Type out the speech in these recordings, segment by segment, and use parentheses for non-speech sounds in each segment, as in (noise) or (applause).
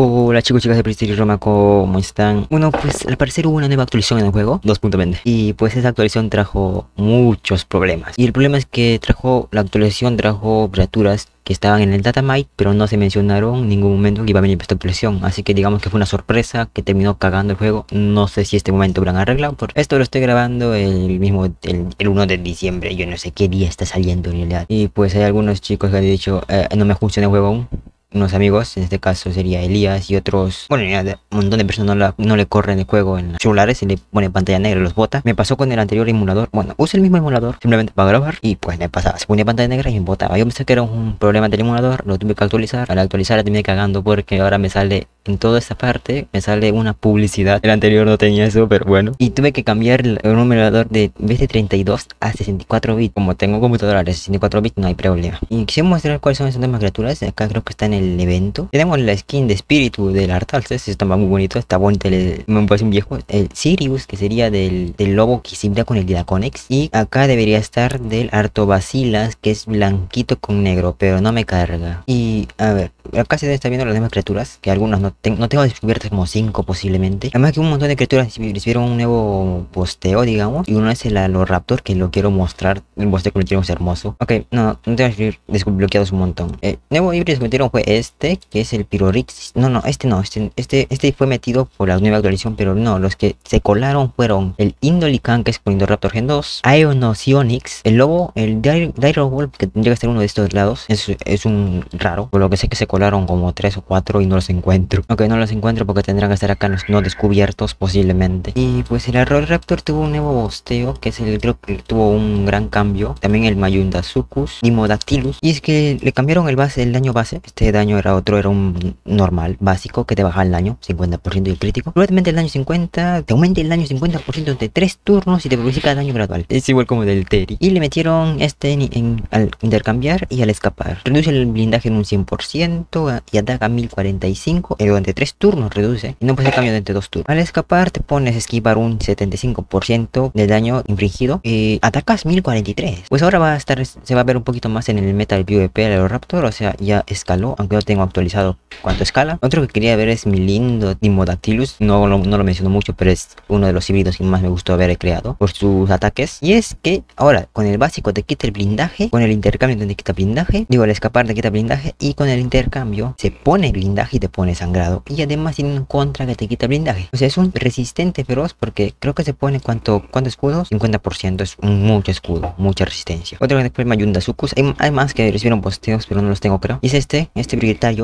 Hola chicos chicas de y Roma, ¿cómo están? Bueno, pues al parecer hubo una nueva actualización en el juego, 2.20 Y pues esa actualización trajo muchos problemas Y el problema es que trajo, la actualización trajo criaturas que estaban en el Datamite Pero no se mencionaron en ningún momento que iba a venir esta actualización Así que digamos que fue una sorpresa que terminó cagando el juego No sé si este momento lo arreglado por... Esto lo estoy grabando el mismo, el, 1 de diciembre Yo no sé qué día está saliendo en realidad Y pues hay algunos chicos que han dicho, eh, no me funciona el juego aún unos amigos, en este caso sería Elías y otros, bueno, un montón de personas no, le corren el juego en los celulares y le ponen pantalla negra, los bota. Me pasó con el anterior emulador, bueno, usé el mismo emulador simplemente para grabar y pues me pasaba, se ponía pantalla negra y me botaba. Yo pensé que era un problema del emulador, lo tuve que actualizar, al actualizar la terminé cagando porque ahora me sale en toda esta parte me sale una publicidad. El anterior no tenía eso, pero bueno. Y tuve que cambiar el numerador de 32 a 64 bits. Como tengo computadora de 64 bits, no hay problema. Y quisiera mostrar cuáles son esas demás criaturas. Acá creo que están en el evento. Tenemos la skin de espíritu del Artalces, esto está muy bonito, está bonito, me parece un viejo. El Sirius, que sería del, del lobo que simbra con el Didaconex. Y acá debería estar del Artobacilas, que es blanquito con negro, pero no me carga. Y a ver, acá se están viendo las demás criaturas, que algunas no, tengo no tengo descubiertas como cinco posiblemente. Además que un montón de criaturas recibieron un nuevo posteo, digamos. Y uno es el Aloraptor, que lo quiero mostrar. El posteo que lo tenemos hermoso. Ok, no, no, tengo ir desbloqueados un montón. Eh, nuevo híbrido que metieron fue este, que es el pyrorix No, no, este no, este, este, este fue metido por la nueva actualización, pero no, los que se colaron fueron el Indolican, que es con Indoraptor Gen 2, Ionosionix, el lobo, el Direwolf, que tendría que ser uno de estos lados, es, es, un raro, por lo que sé que se colaron como tres o cuatro y no los encuentro. aunque no los encuentro porque tendrán que estar acá los no descubiertos posiblemente. Y pues el error Raptor tuvo un nuevo bosteo, que es el, creo que tuvo un gran cambio, también el Mayundazucus, Dimodatilus, y es que le cambiaron el base, el daño base, este daño era otro, era un normal, básico, que te baja el daño, 50% y crítico. Probablemente el daño 50, te aumenta el daño 50% de tres turnos y te el daño gradual. Es igual como del Terry. Y le metieron este en, al intercambiar y al escapar. Reduce el blindaje en un 100% y ataca 1045. Eh, durante 3 turnos reduce. Y no puede ser cambio entre dos turnos. Al escapar te pones a esquivar un 75% del daño infringido eh, y atacas 1043. Pues ahora va a estar, se va a ver un poquito más en el Metal del pvp Raptor, o sea, ya escaló, que no tengo actualizado cuanto escala. Otro que quería ver es mi lindo Dimodactylus, no, no, lo menciono mucho, pero es uno de los híbridos que más me gustó haber creado por sus ataques. Y es que ahora con el básico te quita el blindaje, con el intercambio te quita blindaje, digo al escapar te quita blindaje y con el intercambio se pone blindaje y te pone sangrado. Y además tiene un contra que te quita blindaje. O sea, es un resistente feroz porque creo que se pone cuánto, cuánto escudo, 50% es mucho escudo, mucha resistencia. Otro que después me ayuda Sucus, hay, hay, más que recibieron posteos pero no los tengo creo. Y es este, este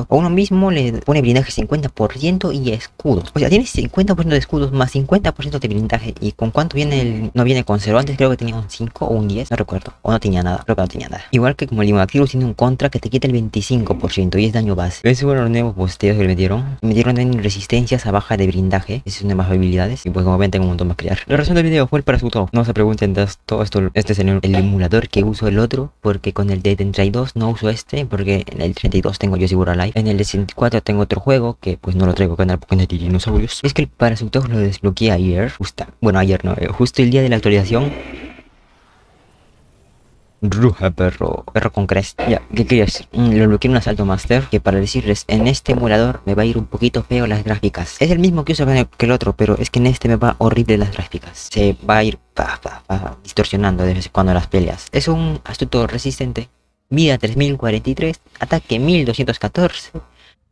a uno mismo le pone blindaje 50% y escudos. O sea, tiene 50% de escudos más 50% de blindaje. ¿Y con cuánto viene el...? No viene con 0. Antes creo que tenía un 5 o un 10, no recuerdo. O no tenía nada, creo que no tenía nada. Igual que como el Limonactilus tiene un contra que te quita el 25% y es daño base. ¿Ves bueno los nuevos posteos que le metieron? Me dieron en resistencias a baja de blindaje. Esas son más habilidades. Y pues como ven tengo un montón más crear. La razón del video fue el parasuto. No se pregunten todo esto. Este es el, emulador que uso el otro. Porque con el de 32 no uso este. Porque en el 32 tengo yo segura live En el 64 tengo otro juego que pues no lo traigo canal porque no tiene dinosaurios. Es que el Parasitox lo desbloqueé ayer. Justa, bueno, ayer no, eh, justo el día de la actualización. Ruja perro, perro con crest. Ya, ¿qué quieres? Mm, lo bloqueé en un asalto master. Que para decirles, en este emulador me va a ir un poquito feo las gráficas. Es el mismo que uso que el otro, pero es que en este me va horrible las gráficas. Se va a ir distorsionando desde cuando las peleas. Es un astuto resistente vida 3043, ataque 1214,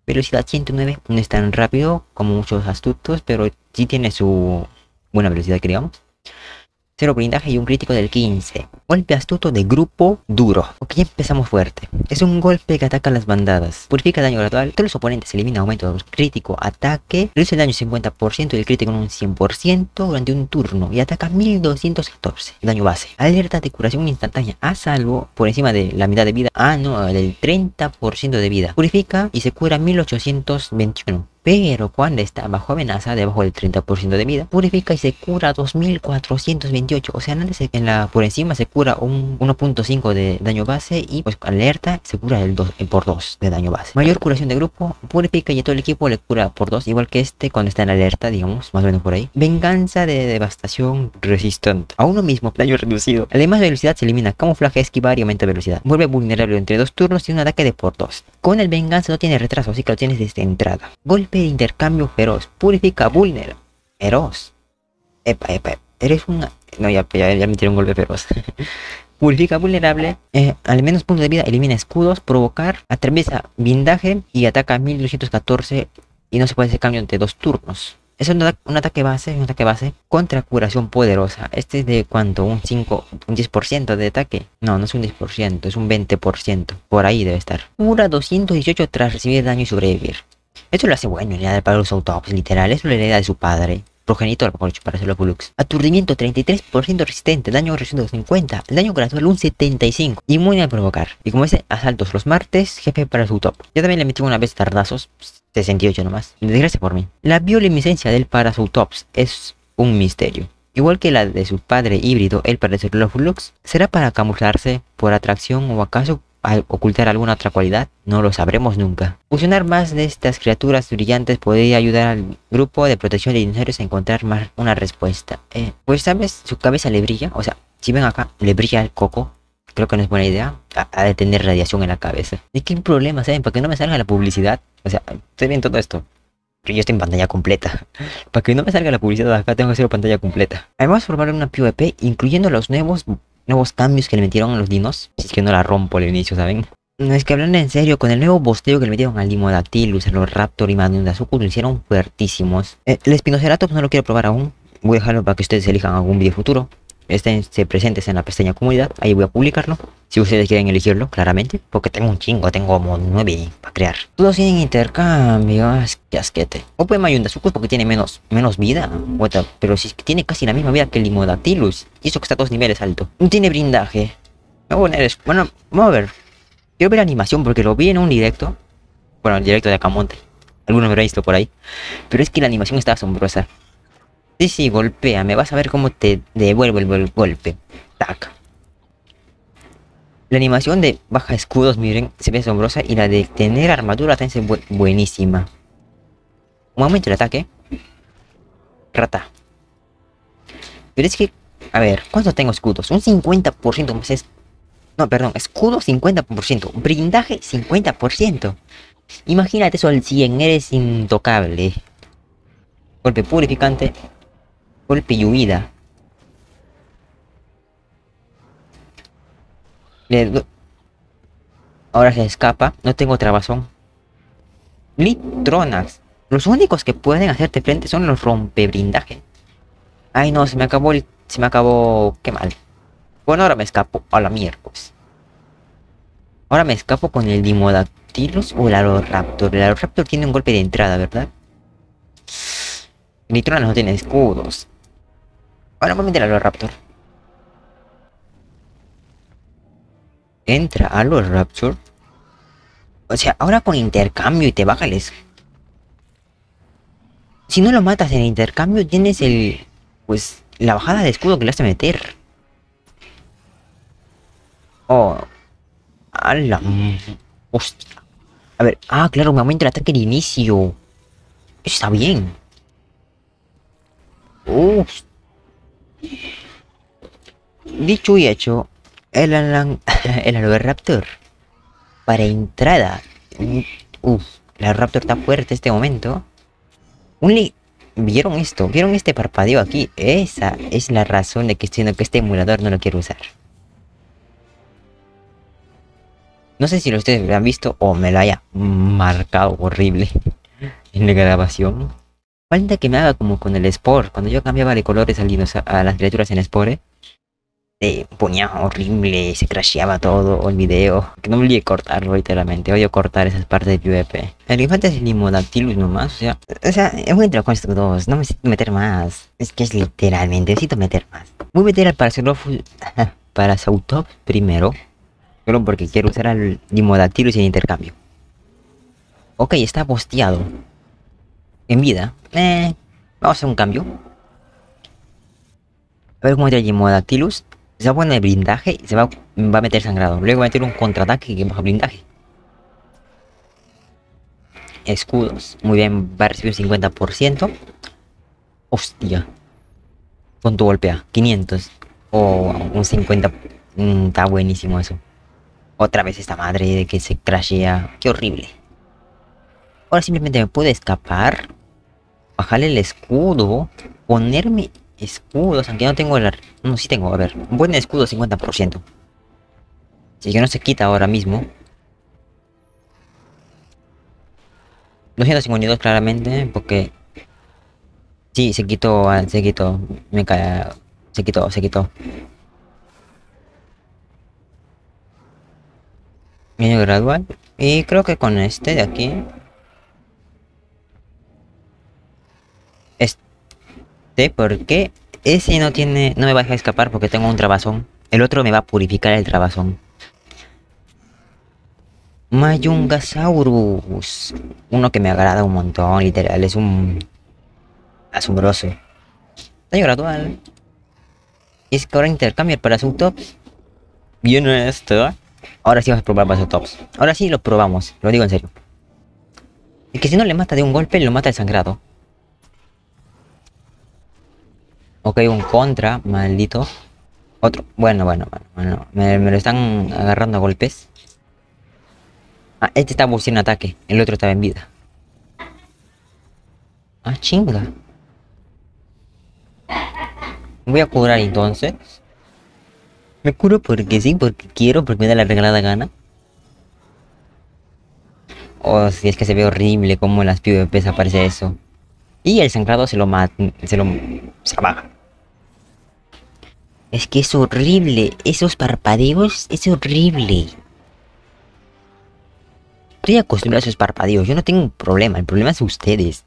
velocidad 109. No es tan rápido como muchos astutos, pero sí tiene su buena velocidad, creamos. 0 blindaje y un crítico del 15. Golpe astuto de grupo duro. Ok, empezamos fuerte. Es un golpe que ataca las bandadas. Purifica daño gradual Todos los oponentes. eliminan aumento de crítico, ataque. Reduce el daño 50% y el crítico en un 100% durante un turno. Y ataca 1214. Daño base. Alerta de curación instantánea a salvo por encima de la mitad de vida. Ah, no, del 30% de vida. Purifica y se cura 1821 pero cuando está bajo amenaza, debajo del 30% de vida, purifica y se cura 2428. O sea, en la, por encima se cura un 1.5 de daño base y pues alerta se cura el 2, eh, por 2 de daño base. Mayor curación de grupo, purifica y a todo el equipo le cura por 2, igual que este cuando está en alerta, digamos, más o menos por ahí. Venganza de devastación resistente. A uno mismo, daño reducido. Además de velocidad se elimina camuflaje, esquivar y aumenta velocidad. Vuelve vulnerable entre dos turnos y un ataque de por 2. Con el venganza no tiene retraso, así que lo tienes desde entrada. Golpe de intercambio feroz. Purifica, vulnerable Feroz. Epa, epa, Eres una... No, ya, me tiré un golpe feroz. (laughs) Purifica vulnerable, eh, al menos punto de vida, elimina escudos, provocar, atraviesa blindaje y ataca 1214 y no se puede hacer cambio entre dos turnos. Es un, ataque base, un ataque base contra curación poderosa. Este es de cuánto, un 5, un 10% de ataque. No, no es un 10%, es un 20%. Por ahí debe estar. Cura 218 tras recibir daño y sobrevivir. Eso lo hace bueno en de para los literal, eso la hereda de su padre. Progenitor, por para Aturdimiento 33% resistente, daño reducido 50, daño gradual un 75, y muy a provocar. Y como dice, asaltos los martes, jefe para su Yo también le metí una vez tardazos, 68 nomás. Desgracia por mí. La bioluminiscencia del tops es un misterio. Igual que la de su padre híbrido, el Paracelophilux, será para camuflarse por atracción o acaso ocultar alguna otra cualidad? No lo sabremos nunca. Fusionar más de estas criaturas brillantes podría ayudar al grupo de protección de dinosaurios a encontrar más una respuesta. Eh, pues sabes, su cabeza le brilla, o sea, si ven acá, le brilla el coco. Creo que no es buena idea. Ha, de tener radiación en la cabeza. ¿Y qué problema, saben? Para que no me salga la publicidad. O sea, estoy bien todo esto. Pero yo estoy en pantalla completa. (laughs) Para que no me salga la publicidad acá tengo que hacer pantalla completa. Además formar una PvP e incluyendo los nuevos nuevos cambios que le metieron a los dinos. Si es que no la rompo al inicio, ¿saben? No es que hablando en serio, con el nuevo bosteo que le metieron al Limodactylus, a los Raptor y de azúcar, lo hicieron fuertísimos. Eh, el Spinoceratops no lo quiero probar aún. Voy a dejarlo para que ustedes elijan algún video futuro estén presentes en la pestaña comunidad, ahí voy a publicarlo. Si ustedes quieren elegirlo, claramente, porque tengo un chingo, tengo como 9 para crear. Todos tienen intercambios, ah, que asquete. O su Yundasukus porque tiene menos, menos vida, pero si es que tiene casi la misma vida que el Limodatilus, y eso que está a dos niveles alto. No tiene brindaje Me voy bueno, vamos a ver. Quiero ver la animación porque lo vi en un directo. Bueno, el directo de Acamonte. Algunos me habrán visto por ahí. Pero es que la animación está asombrosa. Sí, sí, golpea. Me vas a ver cómo te devuelvo el golpe. Tac. La animación de baja escudos, miren, se ve asombrosa y la de tener armadura también se buenísima. Un momento el ataque. Rata. Pero es que, a ver, ¿cuánto tengo escudos? Un 50% más es... No, perdón, escudo 50%, brindaje 50%. Imagínate eso al 100, eres intocable. Golpe purificante, Golpe y huida. Ahora se escapa. No tengo trabazón. nitronas Los únicos que pueden hacerte frente son los rompebrindaje. Ay no, se me acabó el... Se me acabó... Qué mal. Bueno, ahora me escapo. A la miércoles. Pues. Ahora me escapo con el Dimodactylus o el Aloraptor. El Aloraptor tiene un golpe de entrada, ¿verdad? nitronas no tiene escudos. Ahora vamos a meter a los Raptor. Entra a los Raptor. O sea, ahora con intercambio y te bájales. Si no lo matas en intercambio, tienes el. Pues la bajada de escudo que le hace meter. Oh. A la. Hostia. A ver. Ah, claro, me aumenta el ataque de inicio. está bien. Hostia. Dicho y hecho, el, (laughs) el raptor para entrada. Uf, la Raptor está fuerte este momento. Un ¿Vieron esto? ¿Vieron este parpadeo aquí? Esa es la razón de que estoy que este emulador no lo quiero usar. No sé si ustedes lo han visto o me lo haya marcado horrible (laughs) en la grabación. Falta que me haga como con el Spore. Cuando yo cambiaba de colores a, a las criaturas en Spore, eh, ponía horrible, se crasheaba todo el video. Que no me olvide cortarlo, literalmente. Odio cortar esas partes de UEP. El que falta es Limodactylus nomás, o sea. O sea, voy a entrar con estos dos, no me necesito meter más. Es que es literalmente, necesito meter más. Voy a meter al Parasaurolophus. para primero. Solo porque quiero usar al Limodactylus en intercambio. Ok, está posteado en vida. Eh, vamos a hacer un cambio. A ver cómo entra Gimodactylus. Se va a poner el blindaje y se va, va, a meter sangrado. Luego va a meter un contraataque que baja blindaje. Escudos. Muy bien, va a recibir un 50%. Hostia. Con tu golpea? 500. O un 50. Mm, está buenísimo eso. Otra vez esta madre de que se crashea. Qué horrible. Ahora simplemente me puedo escapar. Bajarle el escudo. Ponerme escudos, aunque no tengo el... No, sí tengo, a ver. Un buen escudo 50%. Si que no se quita ahora mismo. 252 claramente, porque... Sí, se quitó, ah, se quitó. Me cae... Se quitó, se quitó. Medio gradual. Y creo que con este de aquí Este, porque ese no tiene, no me va a dejar escapar porque tengo un trabazón. El otro me va a purificar el trabazón. Mayungasaurus. Uno que me agrada un montón, literal. Es un... Asombroso. Daño gradual. Es que ahora intercambio el Parasutops. Bien esto. ¿eh? Ahora sí vamos a probar tops Ahora sí lo probamos. Lo digo en serio. Es que si no le mata de un golpe, lo mata el sangrado. Ok, un contra, maldito. Otro. Bueno, bueno, bueno, Me, lo están agarrando a golpes. Ah, este está sin ataque. El otro estaba en vida. Ah, chinga. Voy a curar entonces. Me curo porque sí, porque quiero, porque me da la regalada gana. O oh, si es que se ve horrible como en las PvP aparece eso. Y el sangrado se lo mata. Se lo. Se Es que es horrible. Esos parpadeos es horrible. Estoy acostumbrado a esos parpadeos. Yo no tengo un problema. El problema es ustedes.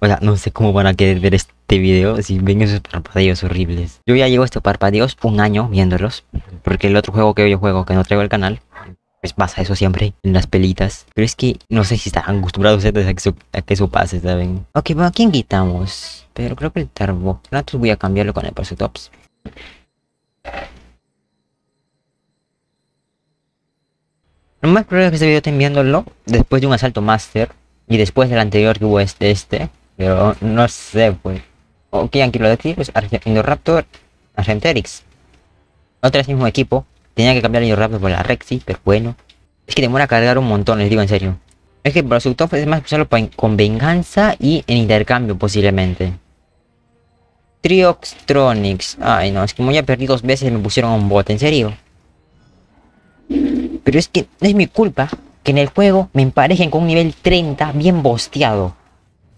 O sea, no sé cómo van a querer ver este video si ven esos parpadeos horribles. Yo ya llevo estos parpadeos un año viéndolos. Porque el otro juego que yo juego, que no traigo al canal, pues pasa eso siempre en las pelitas. Pero es que no sé si están acostumbrados a que eso, a que eso pase, ¿saben? Ok, bueno, ¿a quién quitamos? Pero creo que el Turbo. voy a cambiarlo con el proceso Lo más probable es que este video esté enviándolo después de un asalto Master y después del anterior que hubo este, este. Pero no sé, pues. Ok, aquí lo aquí, pues Indoraptor, Argenterix. Otra vez mismo equipo, Tenía que cambiar yo rápido por la Rexy, pero bueno. Es que demora a cargar un montón, les digo en serio. Es que para su top es más usarlo con venganza y en intercambio posiblemente. Trioxtronics. Ay no, es que como ya perdí dos veces me pusieron un bot, en serio. Pero es que es mi culpa que en el juego me emparejen con un nivel 30 bien bosteado.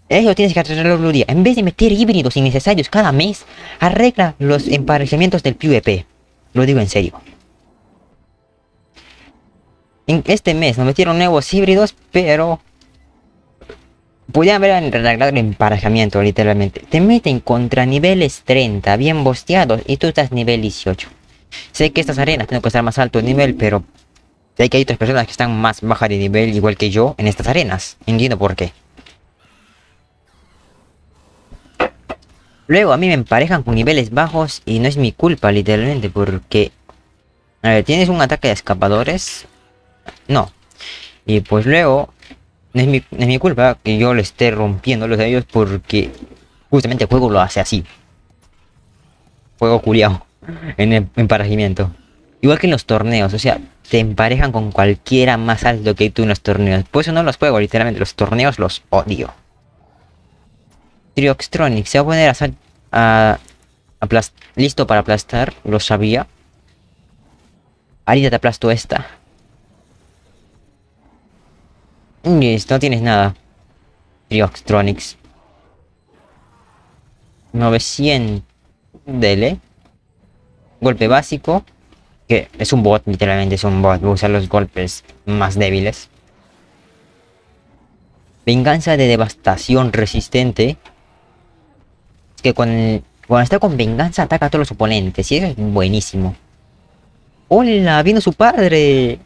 Eso tienes que arreglarlo otro día. En vez de meter híbridos innecesarios cada mes, arregla los emparejamientos del PvP. Lo digo en serio. En este mes nos metieron nuevos híbridos, pero... Podían haber arreglado el emparejamiento, literalmente. Te meten contra niveles 30, bien bosteados, y tú estás nivel 18. Sé que estas arenas tienen que estar más alto de nivel, pero... Sé que hay otras personas que están más bajas de nivel, igual que yo, en estas arenas. Entiendo por qué. Luego a mí me emparejan con niveles bajos y no es mi culpa, literalmente, porque... A ver, tienes un ataque de escapadores. No. Y pues luego, no es mi, culpa que yo le esté rompiendo los ellos porque justamente el juego lo hace así. Juego culiao en el em, emparejamiento. Igual que en los torneos, o sea, te emparejan con cualquiera más alto que tú en los torneos. Por eso no los juego, literalmente, los torneos los odio. Trioxtronic, se va a poner a, a, listo para aplastar, lo sabía. Ahorita te aplasto esta no tienes nada. Trioxtronics. 900. Dele. Golpe básico. Que es un bot, literalmente es un bot. Usa los golpes más débiles. Venganza de devastación resistente. Es que con cuando está con venganza ataca a todos los oponentes. Y eso es buenísimo. ¡Hola! ¡Vino su padre!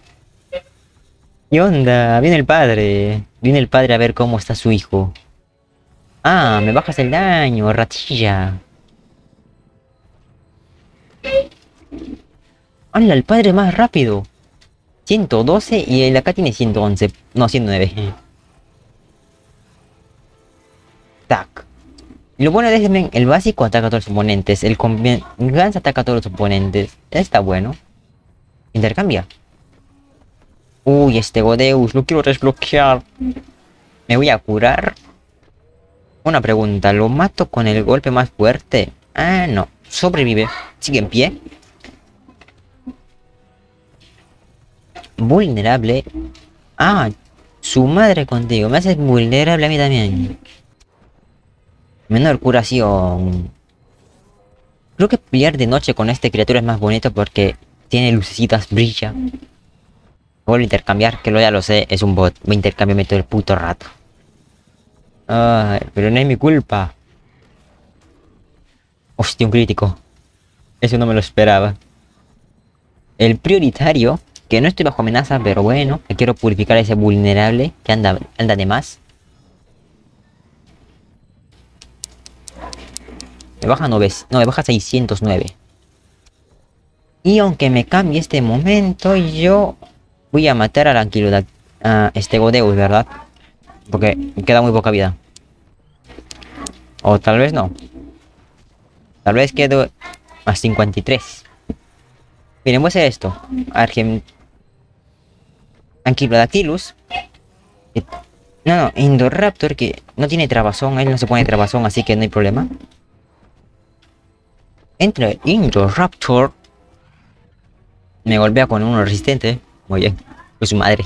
¿Qué onda? Viene el padre. Viene el padre a ver cómo está su hijo. Ah, me bajas el daño, ratilla. ¡Hala, el padre más rápido! 112 y el acá tiene 111. No, 109. Tac. Lo bueno de este el básico ataca a todos los oponentes. El convenganza ataca a todos los oponentes. Está bueno. Intercambia. Uy, este Godeus, lo quiero desbloquear. Me voy a curar. Una pregunta, ¿lo mato con el golpe más fuerte? Ah, no. Sobrevive. Sigue en pie. Vulnerable. Ah, su madre contigo. Me hace vulnerable a mí también. Menor curación. Creo que pelear de noche con este criatura es más bonito porque tiene lucecitas, brilla. Vuelvo a intercambiar, que lo ya lo sé, es un bot. Me intercambio todo el puto rato. pero no es mi culpa. Hostia, un crítico. Eso no me lo esperaba. El prioritario, que no estoy bajo amenaza, pero bueno, que quiero purificar a ese vulnerable que anda, anda de más. Me baja 9, no, me baja 609. Y aunque me cambie este momento, yo Voy a matar al Anquilodac... A este Godeus, ¿verdad? Porque queda muy poca vida. O tal vez no. Tal vez quedo a 53. Miren, voy a hacer esto. Argent... Anquilodactylus. Eh, no, no, Indoraptor que no tiene trabazón. Él no se pone trabazón, así que no hay problema. Entra Indoraptor. Me golpea con uno resistente. Muy bien, pues su madre.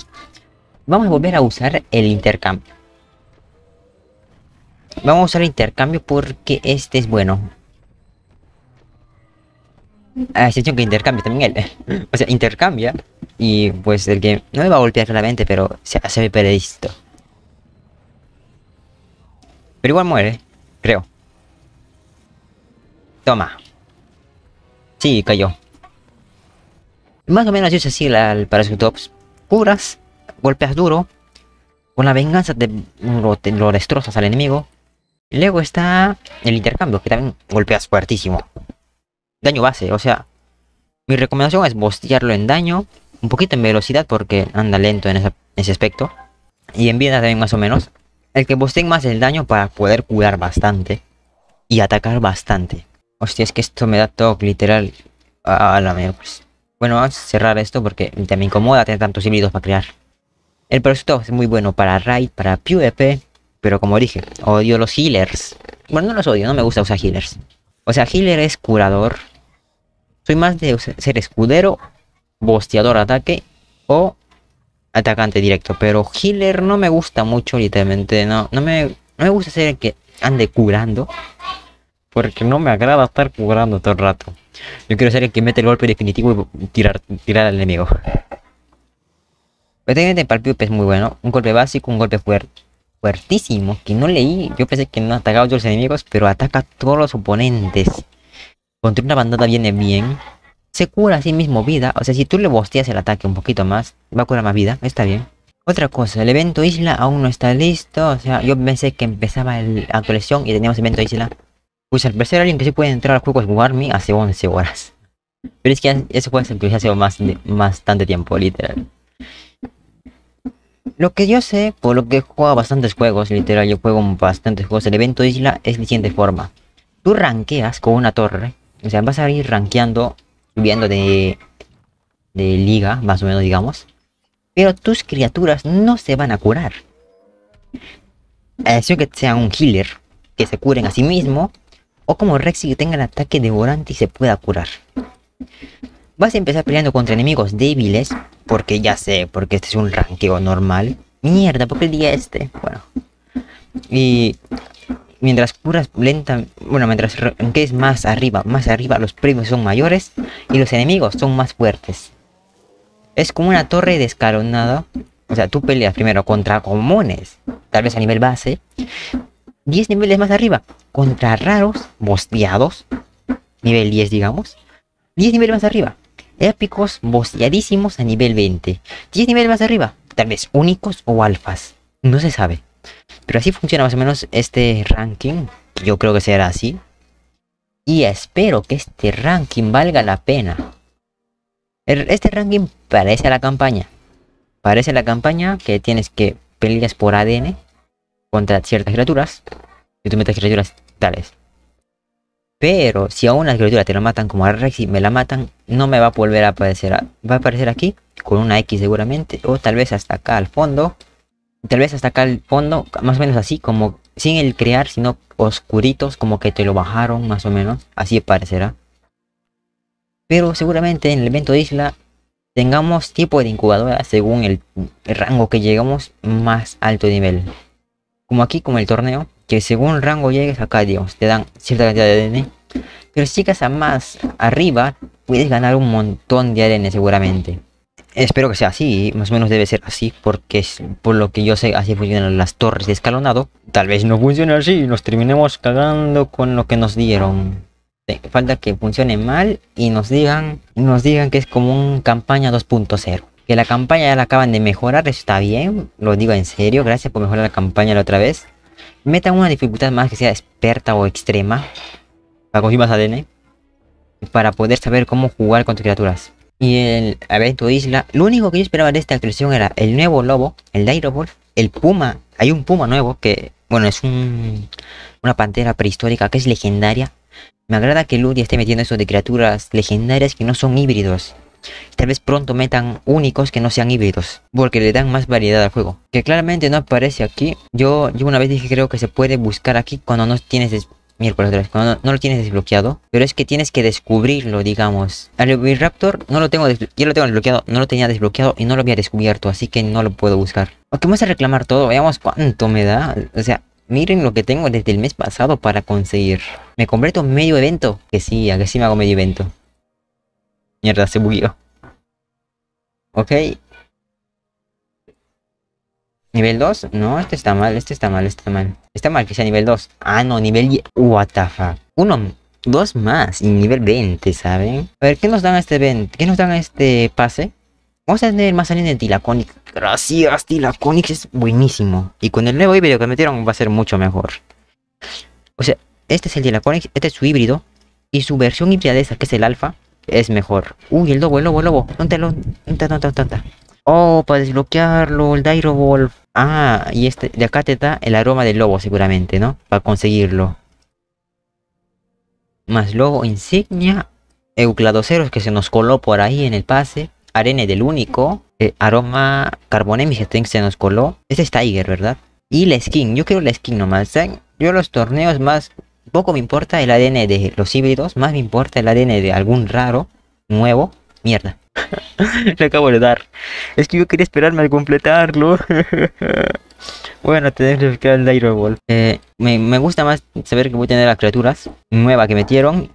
Vamos a volver a usar el intercambio. Vamos a usar el intercambio porque este es bueno. A ah, excepción que intercambia también él. (laughs) o sea, intercambia. Y pues el que no me va a golpear claramente, pero se hace ve Pero igual muere, creo. Toma. Sí, cayó. Más o menos yo sé si para sus tops curas Golpeas duro. Con la venganza te, lo, destrozas al enemigo. luego está el intercambio, que también golpeas fuertísimo. Daño base, o sea, mi recomendación es bostearlo en daño, un poquito en velocidad porque anda lento en, ese aspecto. Y en vida también más o menos. El que bosteen más el daño para poder curar bastante y atacar bastante. Hostia, es que esto me da toque, literal. A la mierda, pues. Bueno, vamos a cerrar esto porque me incomoda tener tantos híbridos para crear. El proyecto es muy bueno para Raid, para PvP, pero como dije, odio los healers. Bueno, no los odio, no me gusta usar healers. O sea, healer es curador. Soy más de ser escudero, bosteador ataque o atacante directo. Pero healer no me gusta mucho, literalmente. No, no, me, no me gusta ser el que ande curando. Porque no me agrada estar curando todo el rato. Yo quiero ser el que mete el golpe definitivo y tirar, tirar al enemigo. Este palpio es muy bueno. Un golpe básico, un golpe fuerte fuertísimo que no leí. Yo pensé que no atacaba a otros enemigos, pero ataca a todos los oponentes. Contra una bandada viene bien. Se cura a sí mismo vida. O sea, si tú le bosteas el ataque un poquito más, va a curar más vida. Está bien. Otra cosa, el evento isla aún no está listo. O sea, yo pensé que empezaba la actualización y teníamos evento isla. Pues al parecer alguien que se puede entrar al juego es Warmy hace 11 horas. Pero es que eso juego se hace más de, bastante tiempo, literal. Lo que yo sé, por lo que he jugado bastantes juegos, literal, yo juego bastantes juegos, el evento isla es de siguiente forma. Tú ranqueas con una torre, o sea, vas a ir ranqueando, subiendo de, de liga, más o menos, digamos. Pero tus criaturas no se van a curar. A excepción que sean un healer, que se curen a sí mismo o como Rexy que tenga el ataque devorante y se pueda curar. Vas a empezar peleando contra enemigos débiles, porque ya sé, porque este es un ranqueo normal. Mierda, ¿por qué día este? Bueno. Y mientras curas lenta, bueno, mientras es más arriba, más arriba, los premios son mayores y los enemigos son más fuertes. Es como una torre escalonada. O sea, tú peleas primero contra comunes, tal vez a nivel base, 10 niveles más arriba. Contra raros, bosteados. Nivel 10, digamos. 10 niveles más arriba. Épicos, bosteadísimos a nivel 20. 10 niveles más arriba. Tal vez únicos o alfas. No se sabe. Pero así funciona más o menos este ranking. yo creo que será así. Y espero que este ranking valga la pena. Er, este ranking parece a la campaña. Parece a la campaña que tienes que peleas por ADN contra ciertas criaturas. y tú metes criaturas tales. Pero si a una criatura te la matan como a y me la matan, no me va a volver a aparecer. Va a aparecer aquí con una X seguramente. O tal vez hasta acá al fondo. Tal vez hasta acá al fondo. Más o menos así. Como sin el crear. Sino oscuritos. Como que te lo bajaron más o menos. Así aparecerá. Pero seguramente en el evento de isla. Tengamos tipo de incubadora según el rango que llegamos más alto nivel como aquí, como el torneo, que según rango llegues acá, digamos, te dan cierta cantidad de ADN. Pero si llegas a más arriba, puedes ganar un montón de ADN seguramente. Espero que sea así, más o menos debe ser así, porque por lo que yo sé, así funcionan las torres de escalonado. Tal vez no funcione así y nos terminemos cagando con lo que nos dieron. falta que funcione mal y nos digan, nos digan que es como un campaña 2.0. Que la campaña ya la acaban de mejorar, está bien. Lo digo en serio, gracias por mejorar la campaña la otra vez. Metan una dificultad más que sea experta o extrema. Para coger más ADN. Para poder saber cómo jugar con tus criaturas. Y el evento isla. Lo único que yo esperaba de esta actualización era el nuevo lobo, el Dairobol, el puma. Hay un puma nuevo que, bueno, es un, una pantera prehistórica que es legendaria. Me agrada que Ludia esté metiendo eso de criaturas legendarias que no son híbridos. Tal vez pronto metan únicos que no sean híbridos, porque le dan más variedad al juego. Que claramente no aparece aquí. Yo, yo una vez dije creo que se puede buscar aquí cuando no tienes cuando no, lo tienes desbloqueado, pero es que tienes que descubrirlo, digamos. Al Raptor no lo tengo yo lo tengo desbloqueado, no lo tenía desbloqueado y no lo había descubierto, así que no lo puedo buscar. Ok, vamos a reclamar todo, veamos cuánto me da, o sea, miren lo que tengo desde el mes pasado para conseguir. Me completo medio evento, que sí, a que sí me hago medio evento. Mierda, se bugueó. Ok. ¿Nivel 2? No, este está mal, este está mal, este está mal. Está mal que sea nivel 2. Ah, no, nivel What the fuck. Uno, dos más y nivel 20, ¿saben? A ver, ¿qué nos dan a este 20? ¿Qué nos dan a este pase? Vamos a tener más aliens de Tilaconic. Gracias, Tilaconic es buenísimo. Y con el nuevo híbrido que metieron va a ser mucho mejor. O sea, este es el Tilaconic, este es su híbrido. Y su versión híbrida de esa, que es el alfa, es mejor. Uy, el lobo, el lobo, el lobo. lo? Oh, para desbloquearlo, el Wolf! Ah, y este de acá te da el aroma del lobo seguramente, ¿no? Para conseguirlo. Más lobo, insignia, eucladoceros que se nos coló por ahí en el pase. Arena del único. Eh, aroma carbonemis que se nos coló. Ese es Tiger, ¿verdad? Y la skin, yo quiero la skin nomás. ¿eh? Yo los torneos más poco me importa el ADN de los híbridos, más me importa el ADN de algún raro, nuevo, mierda. (laughs) Le acabo de dar. Es que yo quería esperarme al completarlo. (laughs) bueno, tenemos que el Direwolf. Eh, me, me gusta más saber que voy a tener las criaturas nuevas que metieron.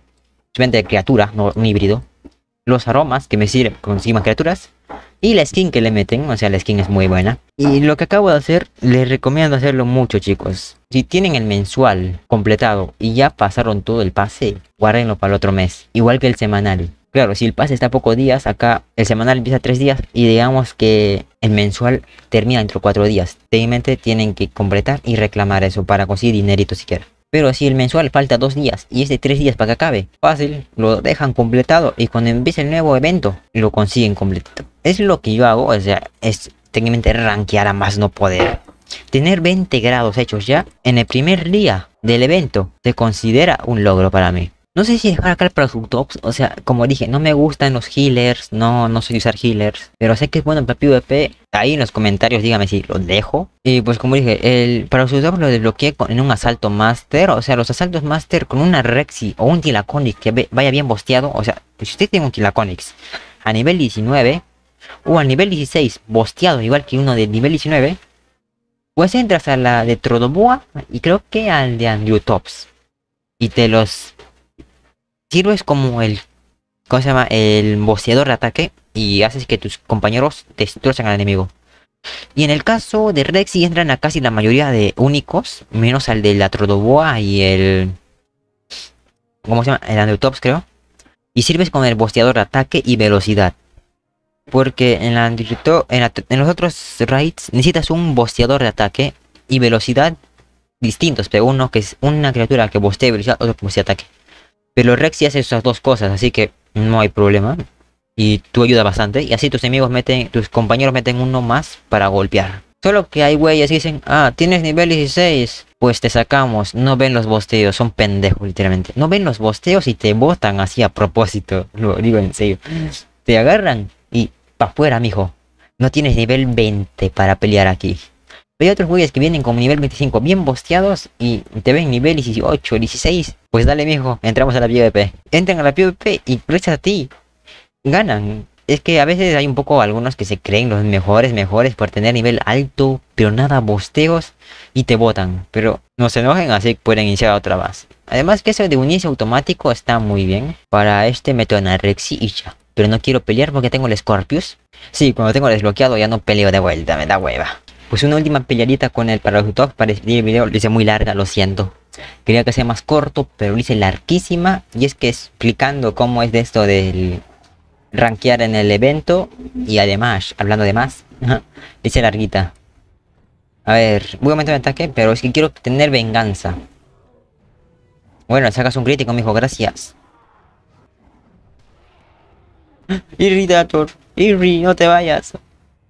de criatura, no un híbrido. Los aromas que me sirven conseguir más criaturas. Y la skin que le meten, o sea, la skin es muy buena. Y lo que acabo de hacer, les recomiendo hacerlo mucho, chicos. Si tienen el mensual completado y ya pasaron todo el pase, guárdenlo para el otro mes. Igual que el semanal. Claro, si el pase está a pocos días, acá el semanal empieza tres días y digamos que el mensual termina dentro de cuatro días. Técnicamente tienen que completar y reclamar eso para conseguir dinerito siquiera. Pero si el mensual falta dos días y es de tres días para que acabe, fácil, lo dejan completado y cuando empiece el nuevo evento, lo consiguen completito es lo que yo hago, o sea, es técnicamente rankear a más no poder. Tener 20 grados hechos ya en el primer día del evento se considera un logro para mí. No sé si dejar acá para los o sea, como dije, no me gustan los healers, no, no soy usar healers, pero sé que es bueno para PvP, ahí en los comentarios dígame si los dejo. Y pues como dije, el, para lo desbloqueé en un asalto master, o sea, los asaltos master con una Rexy o un Tilaconix que vaya bien bosteado, o sea, pues, si usted tiene un Tilaconix a nivel 19, o al nivel 16, bosteado igual que uno del nivel 19, pues entras a la de Trodoboa y creo que al de Tops. Y te los sirves como el. ¿Cómo se llama? El boceador de ataque. Y haces que tus compañeros destrozan al enemigo. Y en el caso de Rexy entran a casi la mayoría de únicos. Menos al de la Trodoboa y el. ¿Cómo se llama? El Andrewtops, creo. Y sirves con el bosteador de ataque y velocidad. Porque en, la, los otros raids necesitas un bosteador de ataque y velocidad distintos, pero uno que es una criatura que bostea velocidad, otro que bostea ataque. Pero Rex hace esas dos cosas, así que no hay problema. Y tú ayuda bastante. Y así tus enemigos meten, tus compañeros meten uno más para golpear. Solo que hay güeyes que dicen, ah, tienes nivel 16. Pues te sacamos. No ven los bosteos, son pendejos literalmente. No ven los bosteos y te botan así a propósito. Lo digo en serio. Te agarran para afuera, mijo. No tienes nivel 20 para pelear aquí. hay otros güeyes que vienen con nivel 25 bien bosteados y te ven nivel 18, 16. Pues dale, mijo, entramos a la PvP. Entran a la PvP y gracias a ti ganan. Es que a veces hay un poco algunos que se creen los mejores, mejores por tener nivel alto, pero nada bosteos y te botan. Pero no se enojen, así pueden iniciar otra más. Además que eso de unirse automático está muy bien para este rexy y ya pero no quiero pelear porque tengo el Scorpius. Sí, cuando tengo desbloqueado ya no peleo de vuelta, me da hueva. Pues una última peleadita con el Talk para este el video, lo hice muy larga, lo siento. Quería que sea más corto, pero lo hice larguísima. Y es que explicando cómo es de esto del rankear en el evento. Y además, hablando de más, (laughs) hice larguita. A ver, voy a aumentar el ataque, pero es que quiero tener venganza. Bueno, sacas un crítico, mijo, gracias. Irritator, Irri, no te vayas.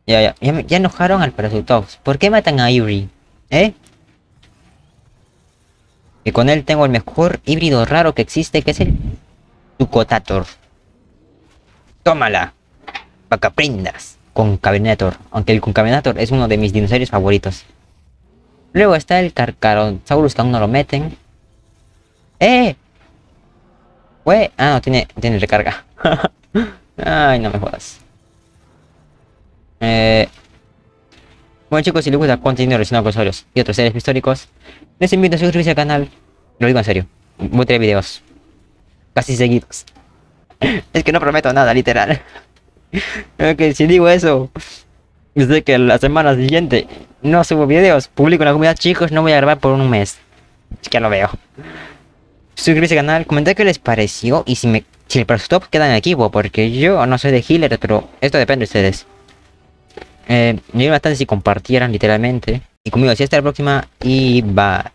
Ya, ya, ya, enojaron al tox ¿Por qué matan a Irri? ¿Eh? Y con él tengo el mejor híbrido raro que existe, que es el Tucotator. Tómala, para que aprendas. Concavenator, aunque el Concavenator es uno de mis dinosaurios favoritos. Luego está el Carcarosaurus que aún no lo meten. ¡Eh! Güey, ah, no, tiene, tiene recarga. (laughs) Ay, no me jodas. Eh... Bueno chicos, si les gusta contenido relacionado con usuarios y otros seres históricos, les invito a suscribirse al canal. Lo digo en serio. Voy a tener videos. Casi seguidos. (laughs) es que no prometo nada, literal. (laughs) Ok, si digo eso, desde que la semana siguiente no subo videos, publico en la comunidad, chicos, no voy a grabar por un mes. Es que ya lo veo. Suscribirse al canal, comentar qué les pareció y si me si el stop quedan aquí, equipo, porque yo no soy de healer, pero esto depende de ustedes. Eh, me bastante si compartieran, literalmente. Y conmigo, así hasta la próxima y bye.